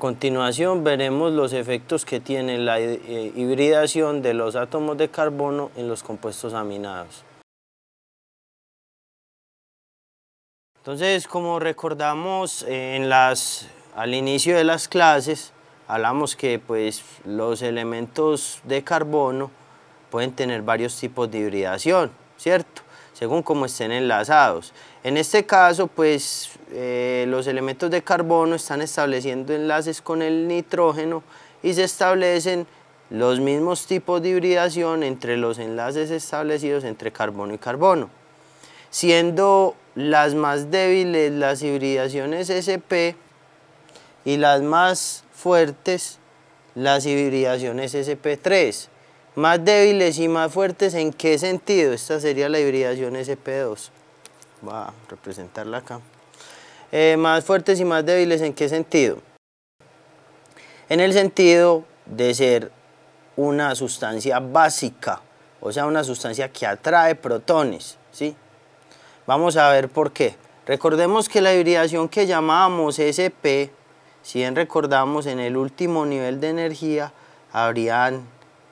continuación veremos los efectos que tiene la eh, hibridación de los átomos de carbono en los compuestos aminados. Entonces, como recordamos eh, al inicio de las clases, hablamos que pues, los elementos de carbono pueden tener varios tipos de hibridación, ¿cierto? Según cómo estén enlazados. En este caso, pues eh, los elementos de carbono están estableciendo enlaces con el nitrógeno y se establecen los mismos tipos de hibridación entre los enlaces establecidos entre carbono y carbono, siendo las más débiles las hibridaciones SP y las más fuertes las hibridaciones SP3. Más débiles y más fuertes, ¿en qué sentido? Esta sería la hibridación SP2. Va a representarla acá. Eh, más fuertes y más débiles, ¿en qué sentido? En el sentido de ser una sustancia básica, o sea, una sustancia que atrae protones, ¿sí? Vamos a ver por qué. Recordemos que la hibridación que llamábamos SP, si bien recordamos en el último nivel de energía, habrían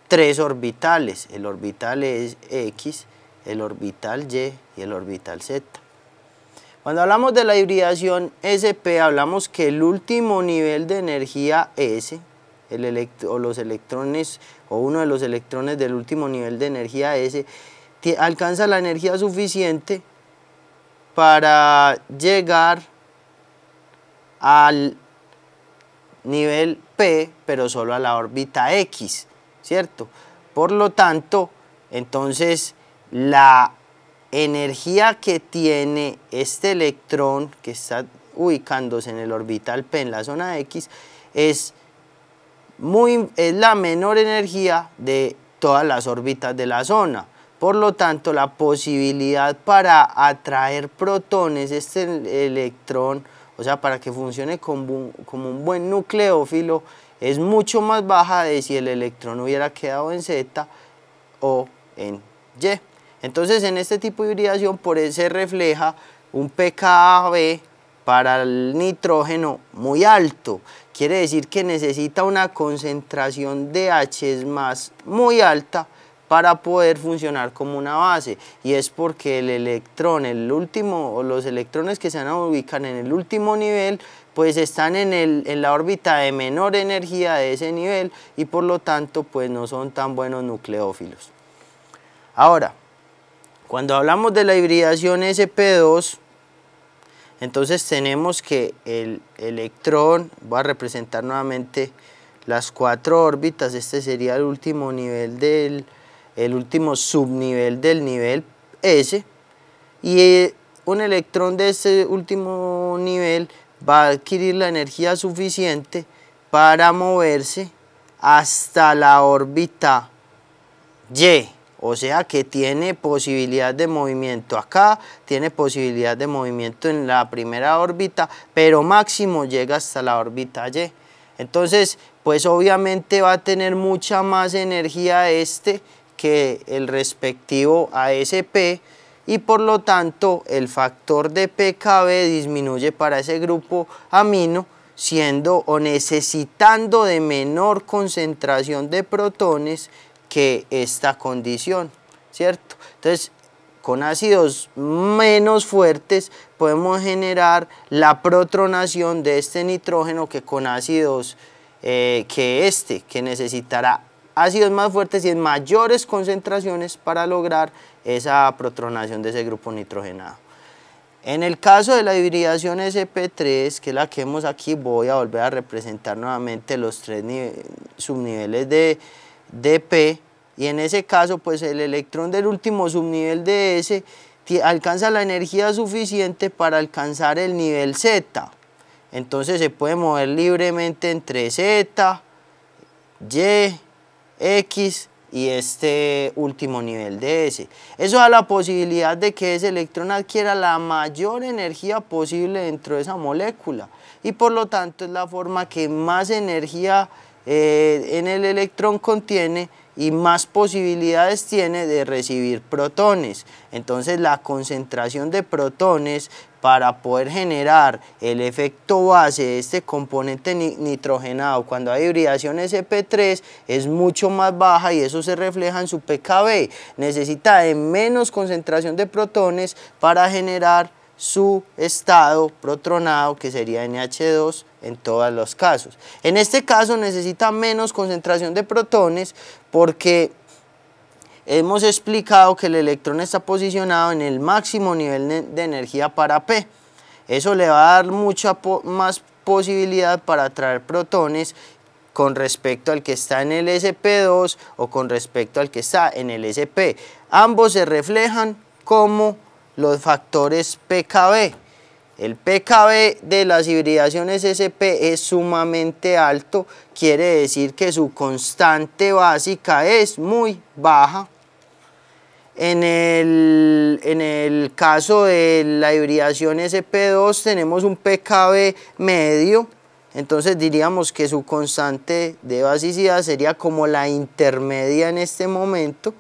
tres orbitales. El orbital es X, el orbital Y y el orbital Z. Cuando hablamos de la hibridación SP, hablamos que el último nivel de energía S, o los electrones, o uno de los electrones del último nivel de energía S, alcanza la energía suficiente para llegar al nivel P, pero solo a la órbita X, ¿cierto? Por lo tanto, entonces la energía que tiene este electrón que está ubicándose en el orbital P en la zona X es, muy, la menor energía de todas las órbitas de la zona. Por lo tanto, la posibilidad para atraer protones, este electrón, o sea, para que funcione como como un buen nucleófilo, es mucho más baja de si el electrón hubiera quedado en Z o en Y. Entonces en este tipo de hibridación por eso se refleja un pKaB para el nitrógeno muy alto. Quiere decir que necesita una concentración de H más muy alta para poder funcionar como una base y es porque el electrón, el último o los electrones que se ubican en el último nivel pues están en, en, la órbita de menor energía de ese nivel y por lo tanto pues no son tan buenos nucleófilos. Ahora, cuando hablamos de la hibridación sp2, entonces tenemos que el electrón va a representar nuevamente las cuatro órbitas. Este sería el último nivel del, el último subnivel del nivel S. Y eh, un electrón de este último nivel va a adquirir la energía suficiente para moverse hasta la órbita Y. O sea que tiene posibilidad de movimiento acá, tiene posibilidad de movimiento en la primera órbita, pero máximo llega hasta la órbita Y. Entonces, pues obviamente va a tener mucha más energía este que el respectivo ASP y por lo tanto el factor de PKB disminuye para ese grupo amino siendo o necesitando de menor concentración de protones que esta condición, ¿cierto? Entonces, con ácidos menos fuertes podemos generar la protronación de este nitrógeno que con ácidos eh, que este, que necesitará ácidos más fuertes y en mayores concentraciones para lograr esa protronación de ese grupo nitrogenado. En el caso de la hibridación SP3, que es la que hemos aquí, voy a volver a representar nuevamente los tres subniveles de, dp y en ese caso pues el electrón del último subnivel de S alcanza la energía suficiente para alcanzar el nivel Z. Entonces se puede mover libremente entre Z, Y, X y este último nivel de S. Eso da la posibilidad de que ese electrón adquiera la mayor energía posible dentro de esa molécula y por lo tanto es la forma que más energía eh, en el electrón contiene y más posibilidades tiene de recibir protones. Entonces la concentración de protones para poder generar el efecto base de este componente nitrogenado cuando hay hibridación sp3 es mucho más baja y eso se refleja en su pKb. Necesita de menos concentración de protones para generar su estado protonado que sería NH2 en todos los casos. En este caso necesita menos concentración de protones porque hemos explicado que el electrón está posicionado en el máximo nivel de energía para P. Eso le va a dar mucha más posibilidad para atraer protones con respecto al que está en el SP2 o con respecto al que está en el SP. Ambos se reflejan como los factores PKB. El PKB de las hibridaciones SP es sumamente alto, quiere decir que su constante básica es muy baja. En el, caso de la hibridación SP2 tenemos un PKB medio, entonces diríamos que su constante de basicidad sería como la intermedia en este momento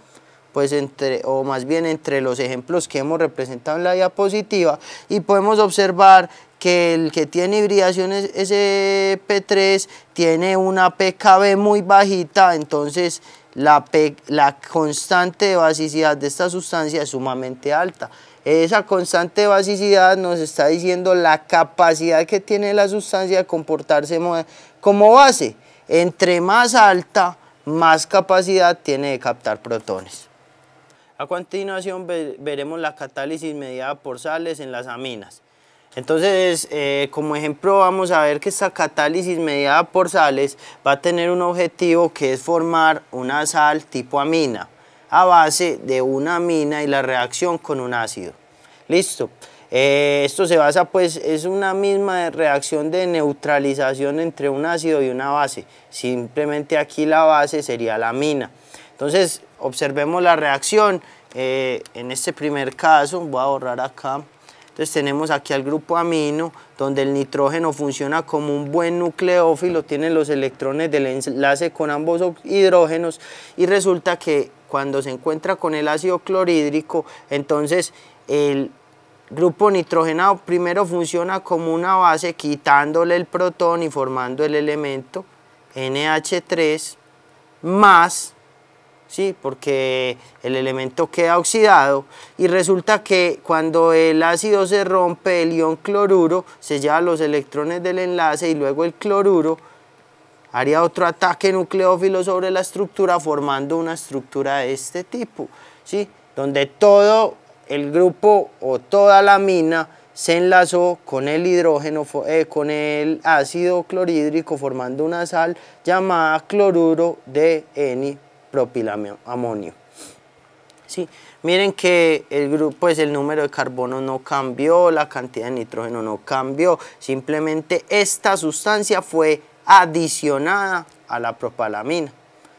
pues entre, o más bien entre los ejemplos que hemos representado en la diapositiva y podemos observar que el que tiene hibridación SP3 tiene una PKB muy bajita, entonces la, la constante de basicidad de esta sustancia es sumamente alta. Esa constante de basicidad nos está diciendo la capacidad que tiene la sustancia de comportarse como base. Entre más alta, más capacidad tiene de captar protones. A continuación veremos la catálisis mediada por sales en las aminas. Entonces, eh, como ejemplo, vamos a ver que esta catálisis mediada por sales va a tener un objetivo que es formar una sal tipo amina a base de una amina y la reacción con un ácido. Listo. Eh, esto se basa, pues, es una misma reacción de neutralización entre un ácido y una base. Simplemente aquí la base sería la amina. Entonces, observemos la reacción. Eh, en este primer caso, voy a borrar acá. Entonces tenemos aquí al grupo amino, donde el nitrógeno funciona como un buen nucleófilo, tiene los electrones del enlace con ambos hidrógenos y resulta que cuando se encuentra con el ácido clorhídrico, entonces el grupo nitrogenado primero funciona como una base quitándole el protón y formando el elemento NH3 más ¿sí? porque el elemento queda oxidado y resulta que cuando el ácido se rompe el ion cloruro se lleva los electrones del enlace y luego el cloruro haría otro ataque nucleófilo sobre la estructura formando una estructura de este tipo, donde todo el grupo o toda la mina se enlazó con el hidrógeno, eh, con el ácido clorhídrico formando una sal llamada cloruro de N propilamonio. ¿Sí? Miren que el grupo, pues, el número de carbono no cambió, la cantidad de nitrógeno no cambió, simplemente esta sustancia fue adicionada a la propalamina.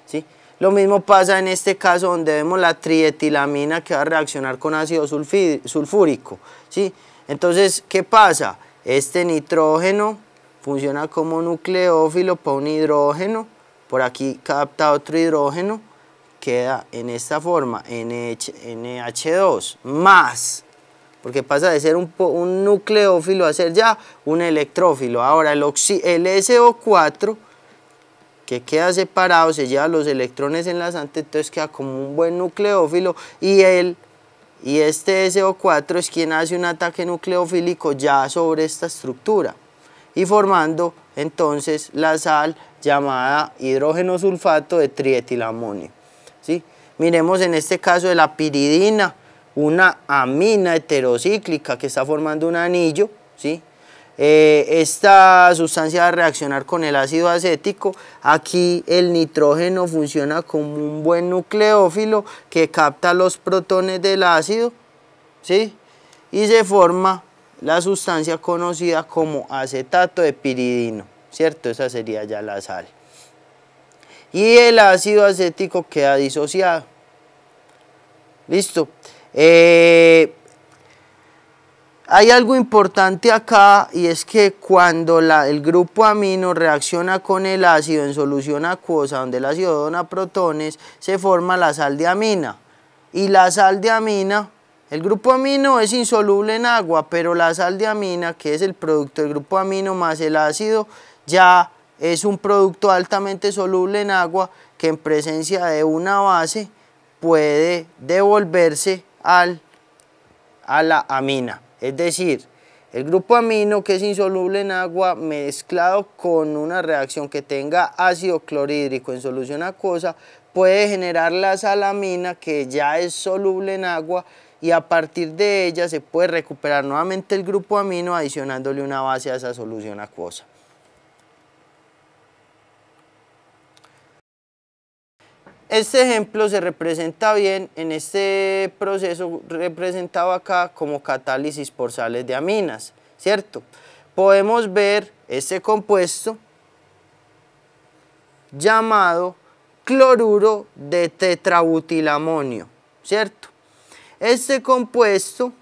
¿sí? Lo mismo pasa en este caso donde vemos la trietilamina que va a reaccionar con ácido sulfúrico. ¿sí? Entonces, ¿qué pasa? Este nitrógeno funciona como nucleófilo para un hidrógeno, por aquí capta otro hidrógeno, queda en esta forma, NH, 2 más, porque pasa de ser un, nucleófilo a ser ya un electrófilo. Ahora el, el SO4 que queda separado, se lleva los electrones enlazantes, entonces queda como un buen nucleófilo y el y este SO4 es quien hace un ataque nucleofílico ya sobre esta estructura y formando entonces la sal llamada hidrógeno sulfato de trietilamonio. ¿sí? Miremos en este caso de la piridina, una amina heterocíclica que está formando un anillo. ¿sí? Eh, esta sustancia va a reaccionar con el ácido acético. Aquí el nitrógeno funciona como un buen nucleófilo que capta los protones del ácido ¿sí? y se forma la sustancia conocida como acetato de piridino, ¿cierto? Esa sería ya la sal. Y el ácido acético queda disociado. Listo. Eh, hay algo importante acá y es que cuando la, el grupo amino reacciona con el ácido en solución acuosa, donde el ácido dona protones, se forma la sal de amina. Y la sal de amina el grupo amino es insoluble en agua, pero la sal de amina, que es el producto del grupo amino más el ácido, ya es un producto altamente soluble en agua que en presencia de una base puede devolverse a la amina. Es decir, el grupo amino que es insoluble en agua mezclado con una reacción que tenga ácido clorhídrico en solución acuosa puede generar la salamina que ya es soluble en agua y a partir de ella se puede recuperar nuevamente el grupo amino adicionándole una base a esa solución acuosa. Este ejemplo se representa bien en este proceso representado acá como catálisis por sales de aminas, ¿cierto? Podemos ver este compuesto llamado cloruro de tetrabutilamonio, ¿cierto? Este compuesto,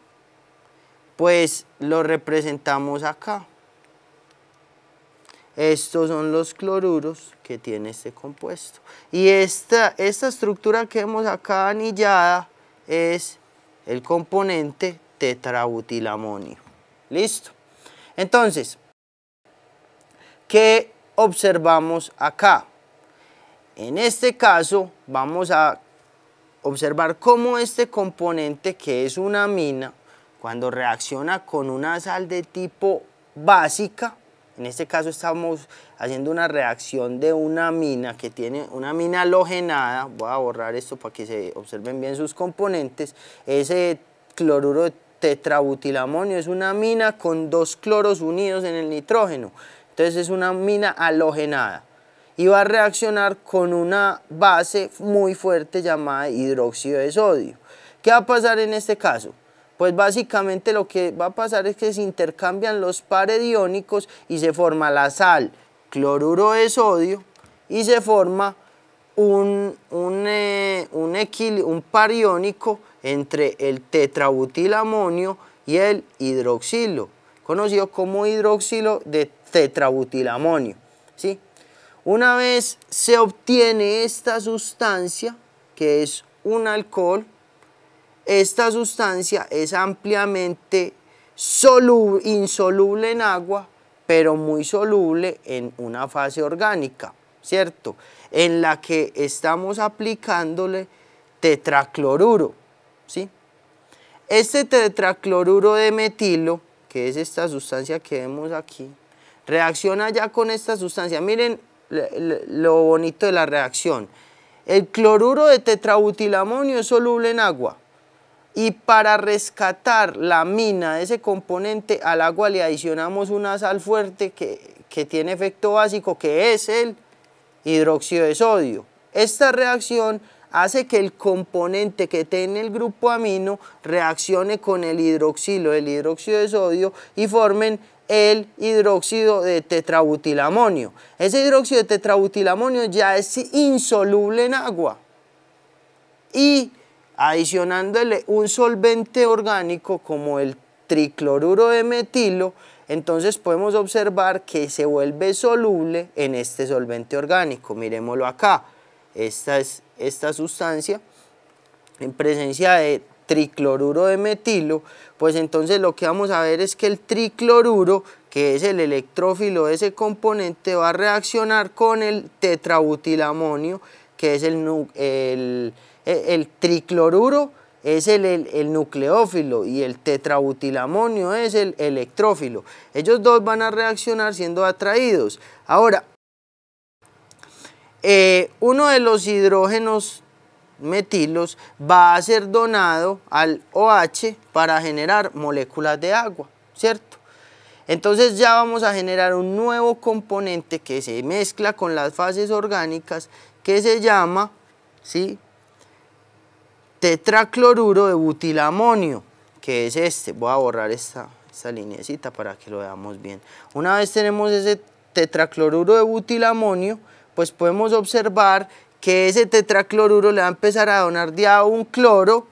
pues lo representamos acá. Estos son los cloruros que tiene este compuesto. Y esta, esta estructura que vemos acá anillada es el componente tetrabutilamonio. ¿Listo? Entonces, ¿qué observamos acá? En este caso vamos a observar cómo este componente que es una amina, cuando reacciona con una sal de tipo básica, en este caso estamos haciendo una reacción de una amina que tiene una mina halogenada, voy a borrar esto para que se observen bien sus componentes, ese cloruro de tetrabutilamonio es una amina con dos cloros unidos en el nitrógeno, entonces es una mina halogenada y va a reaccionar con una base muy fuerte llamada hidróxido de sodio. ¿Qué va a pasar en este caso? Pues básicamente lo que va a pasar es que se intercambian los pares iónicos y se forma la sal cloruro de sodio y se forma un, un, eh, par iónico entre el tetrabutilamonio y el hidroxilo, conocido como hidroxilo de tetrabutilamonio. ¿sí? Una vez se obtiene esta sustancia, que es un alcohol, esta sustancia es ampliamente insoluble en agua, pero muy soluble en una fase orgánica, ¿cierto? En la que estamos aplicándole tetracloruro, ¿sí? Este tetracloruro de metilo, que es esta sustancia que vemos aquí, reacciona ya con esta sustancia. Miren lo bonito de la reacción. El cloruro de tetrabutilamonio es soluble en agua. Y para rescatar la mina de ese componente, al agua le adicionamos una sal fuerte que, que tiene efecto básico, que es el hidróxido de sodio. Esta reacción hace que el componente que tiene el grupo amino reaccione con el hidroxilo, del hidróxido de sodio y formen el hidróxido de tetrabutilamonio. Ese hidróxido de tetrabutilamonio ya es insoluble en agua. Y adicionándole un solvente orgánico como el tricloruro de metilo, entonces podemos observar que se vuelve soluble en este solvente orgánico. Miremoslo acá. Esta es esta sustancia en presencia de tricloruro de metilo pues entonces lo que vamos a ver es que el tricloruro, que es el electrófilo de ese componente, va a reaccionar con el tetrabutilamonio, que es el, e, el, tricloruro, es el, nucleófilo y el tetrabutilamonio es el electrófilo. Ellos dos van a reaccionar siendo atraídos. Ahora, eh, uno de los hidrógenos metilos va a ser donado al OH para generar moléculas de agua, ¿cierto? Entonces ya vamos a generar un nuevo componente que se mezcla con las fases orgánicas que se llama ¿sí? tetracloruro de butilamonio, que es este. Voy a borrar esta, esta para que lo veamos bien. Una vez tenemos ese tetracloruro de butilamonio, pues podemos observar que ese tetracloruro le va a empezar a donar de a un cloro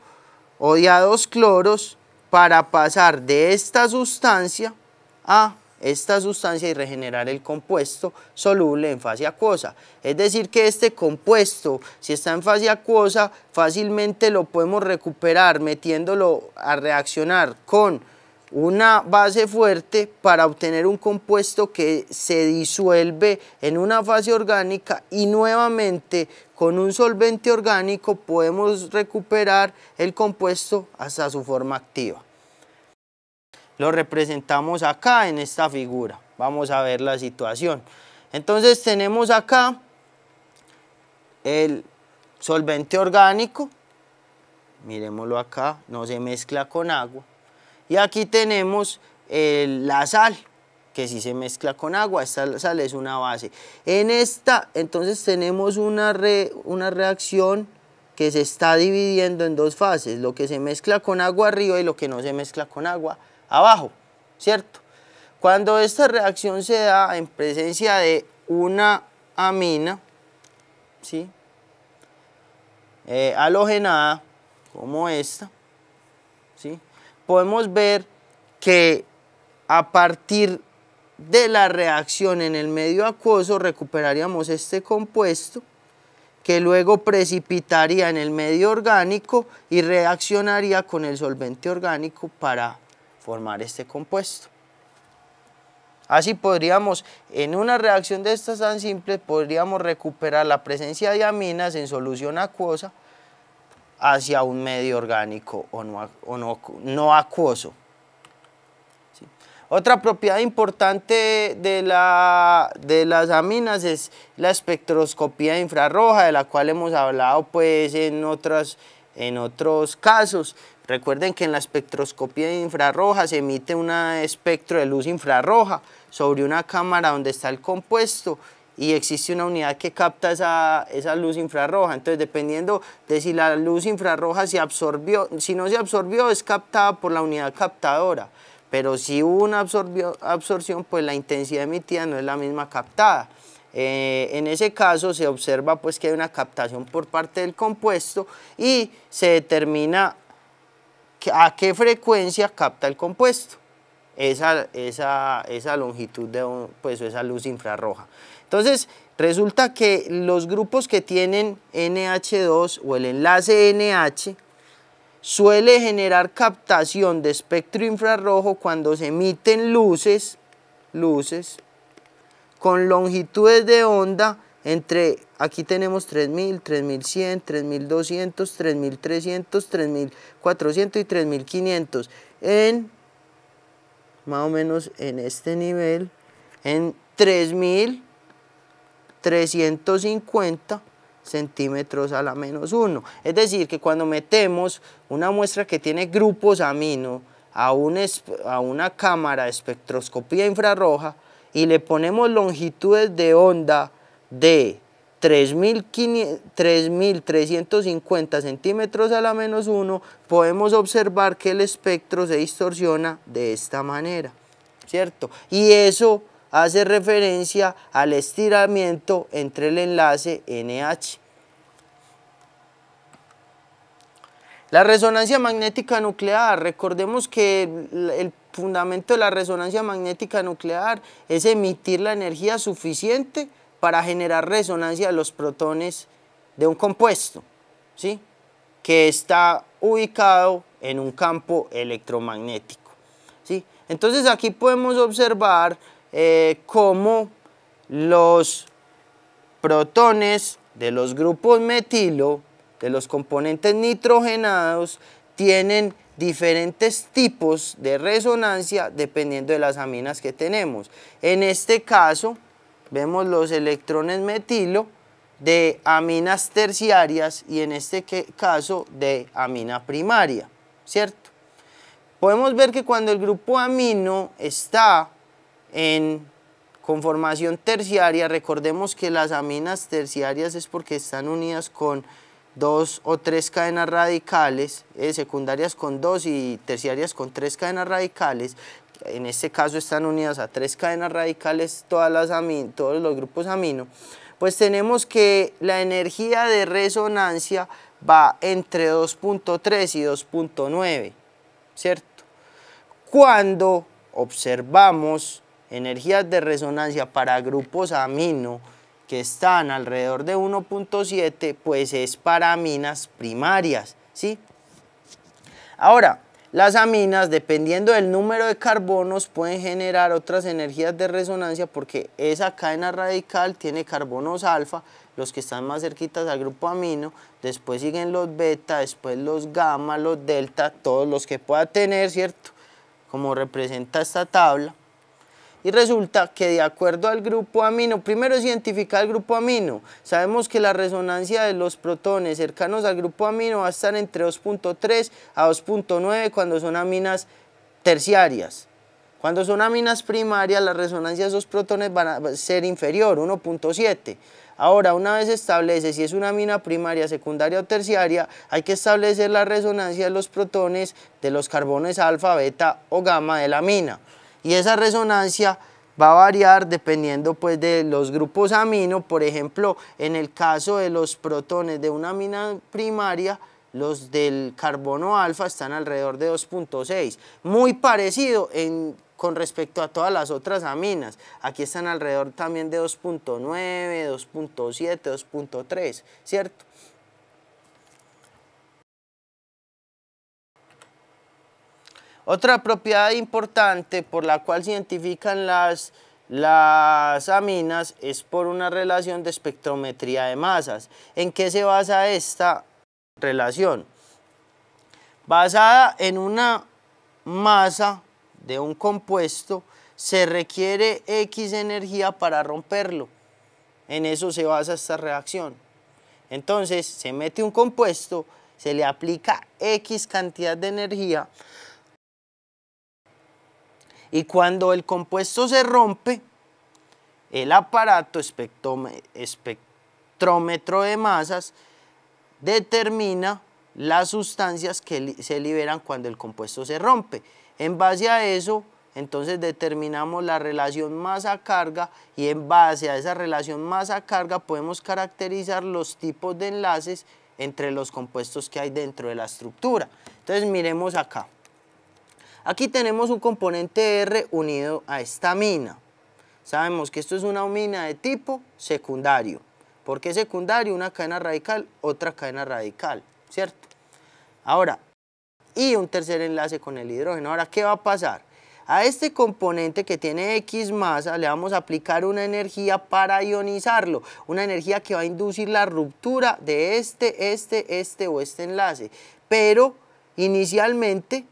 o de a dos cloros para pasar de esta sustancia a esta sustancia y regenerar el compuesto soluble en fase acuosa. Es decir, que este compuesto, si está en fase acuosa, fácilmente lo podemos recuperar metiéndolo a reaccionar con una base fuerte para obtener un compuesto que se disuelve en una fase orgánica y nuevamente con un solvente orgánico podemos recuperar el compuesto hasta su forma activa. Lo representamos acá en esta figura. Vamos a ver la situación. Entonces tenemos acá el solvente orgánico. Miremoslo acá, no se mezcla con agua. Y aquí tenemos la sal que si se mezcla con agua, esta sale es una base. En esta, entonces tenemos una, una reacción que se está dividiendo en dos fases, lo que se mezcla con agua arriba y lo que no se mezcla con agua abajo, ¿cierto? Cuando esta reacción se da en presencia de una amina, ¿sí? Eh, halogenada, como esta, ¿sí? podemos ver que a partir de la reacción en el medio acuoso recuperaríamos este compuesto que luego precipitaría en el medio orgánico y reaccionaría con el solvente orgánico para formar este compuesto. Así podríamos, en una reacción de estas tan simples, podríamos recuperar la presencia de aminas en solución acuosa hacia un medio orgánico o no, no acuoso. Otra propiedad importante de, las aminas es la espectroscopía infrarroja, de la cual hemos hablado pues, en, otras, otros casos. Recuerden que en la espectroscopía infrarroja se emite un espectro de luz infrarroja sobre una cámara donde está el compuesto y existe una unidad que capta esa, esa, luz infrarroja. Entonces, dependiendo de si la luz infrarroja se absorbió, si no se absorbió, es captada por la unidad captadora pero si hubo una absorción, pues la intensidad emitida no es la misma captada. Eh, en ese caso se observa pues que hay una captación por parte del compuesto y se determina a qué frecuencia capta el compuesto esa, longitud de pues, esa luz infrarroja. Entonces resulta que los grupos que tienen NH2 o el enlace NH suele generar captación de espectro infrarrojo cuando se emiten luces, luces con longitudes de onda entre, aquí tenemos 3000, 3100, 3200, 3300, 3400 y 3500 en más o menos en este nivel en 3350 centímetros a la menos uno. Es decir, que cuando metemos una muestra que tiene grupos amino a, a una cámara de espectroscopía infrarroja y le ponemos longitudes de onda de 3.350 centímetros a la menos uno, podemos observar que el espectro se distorsiona de esta manera, ¿cierto? Y eso hace referencia al estiramiento entre el enlace NH. La resonancia magnética nuclear, recordemos que el, fundamento de la resonancia magnética nuclear es emitir la energía suficiente para generar resonancia a los protones de un compuesto, ¿sí? que está ubicado en un campo electromagnético. ¿sí? Entonces aquí podemos observar eh, como cómo los protones de los grupos metilo, de los componentes nitrogenados, tienen diferentes tipos de resonancia dependiendo de las aminas que tenemos. En este caso, vemos los electrones metilo de aminas terciarias y en este caso de amina primaria, ¿cierto? Podemos ver que cuando el grupo amino está en conformación terciaria, recordemos que las aminas terciarias es porque están unidas con dos o tres cadenas radicales, eh, secundarias con dos y terciarias con tres cadenas radicales. En este caso están unidas a tres cadenas radicales todas las todos los grupos amino. Pues tenemos que la energía de resonancia va entre 2.3 y 2.9, ¿cierto? Cuando observamos energías de resonancia para grupos amino que están alrededor de 1.7, pues es para aminas primarias, ¿sí? Ahora, las aminas, dependiendo del número de carbonos, pueden generar otras energías de resonancia porque esa cadena radical tiene carbonos alfa, los que están más cerquitas al grupo amino, después siguen los beta, después los gamma, los delta, todos los que pueda tener, ¿cierto? Como representa esta tabla y resulta que de acuerdo al grupo amino, primero es identificar el grupo amino, sabemos que la resonancia de los protones cercanos al grupo amino va a estar entre 2.3 a 2.9 cuando son aminas terciarias. Cuando son aminas primarias, la resonancia de esos protones va a ser inferior, 1.7. Ahora, una vez establece si es una amina primaria, secundaria o terciaria, hay que establecer la resonancia de los protones de los carbones alfa, beta o gamma de la amina y esa resonancia va a variar dependiendo pues de los grupos amino, por ejemplo, en el caso de los protones de una amina primaria, los del carbono alfa están alrededor de 2.6, muy parecido en, con respecto a todas las otras aminas, aquí están alrededor también de 2.9, 2.7, 2.3, ¿cierto? Otra propiedad importante por la cual se identifican las, aminas es por una relación de espectrometría de masas. ¿En qué se basa esta relación? Basada en una masa de un compuesto, se requiere X energía para romperlo. En eso se basa esta reacción. Entonces se mete un compuesto, se le aplica X cantidad de energía y cuando el compuesto se rompe, el aparato espectrómetro de masas determina las sustancias que se liberan cuando el compuesto se rompe. En base a eso, entonces determinamos la relación masa-carga y en base a esa relación masa-carga podemos caracterizar los tipos de enlaces entre los compuestos que hay dentro de la estructura. Entonces miremos acá. Aquí tenemos un componente R unido a esta mina. Sabemos que esto es una mina de tipo secundario. ¿Por qué secundario? Una cadena radical, otra cadena radical, ¿cierto? Ahora, y un tercer enlace con el hidrógeno. Ahora, ¿qué va a pasar? A este componente que tiene X masa le vamos a aplicar una energía para ionizarlo, una energía que va a inducir la ruptura de este, este, este o este enlace. Pero inicialmente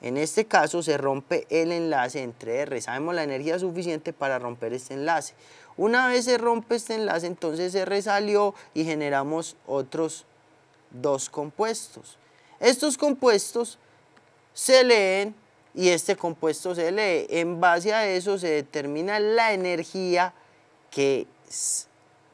en este caso se rompe el enlace entre R, sabemos la energía suficiente para romper este enlace. Una vez se rompe este enlace, entonces R salió y generamos otros dos compuestos. Estos compuestos se leen y este compuesto se lee. En base a eso se determina la energía que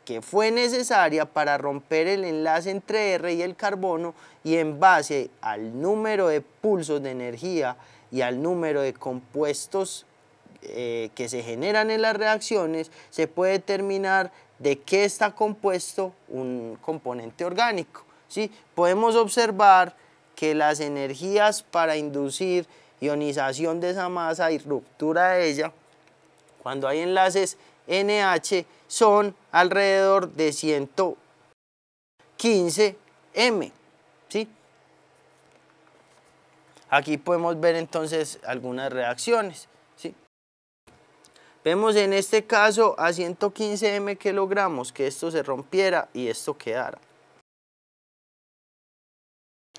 que fue necesaria para romper el enlace entre R y el carbono y en base al número de pulsos de energía y al número de compuestos eh, que se generan en las reacciones, se puede determinar de qué está compuesto un componente orgánico. ¿sí? Podemos observar que las energías para inducir ionización de esa masa y ruptura de ella, cuando hay enlaces NH son alrededor de 115 M. ¿sí? Aquí podemos ver entonces algunas reacciones. ¿sí? Vemos en este caso a 115 M que logramos que esto se rompiera y esto quedara.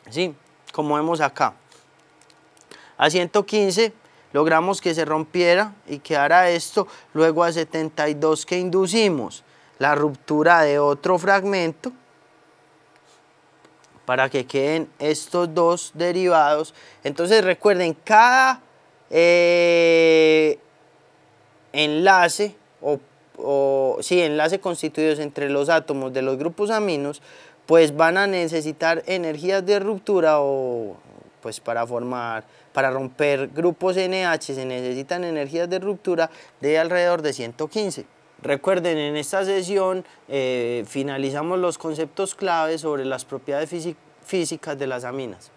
¿Sí? Como vemos acá. A 115 logramos que se rompiera y quedara esto, luego a 72 que inducimos la ruptura de otro fragmento para que queden estos dos derivados. Entonces recuerden, cada eh, enlace o, enlace constituidos entre los átomos de los grupos aminos, pues van a necesitar energías de ruptura o pues para formar para romper grupos NH se necesitan energías de ruptura de alrededor de 115. Recuerden, en esta sesión eh, finalizamos los conceptos claves sobre las propiedades físicas de las aminas.